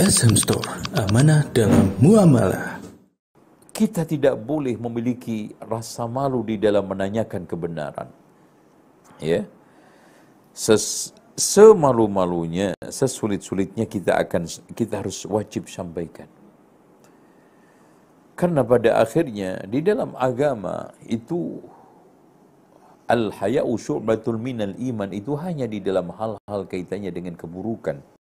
SM Store, amanah dalam muamalah. Kita tidak boleh memiliki rasa malu di dalam menanyakan kebenaran. Ya. Ses semalu-malunya, sesulit-sulitnya kita akan kita harus wajib sampaikan. Karena pada akhirnya di dalam agama itu al-haya'u syu'batul minal iman itu hanya di dalam hal-hal kaitannya dengan keburukan.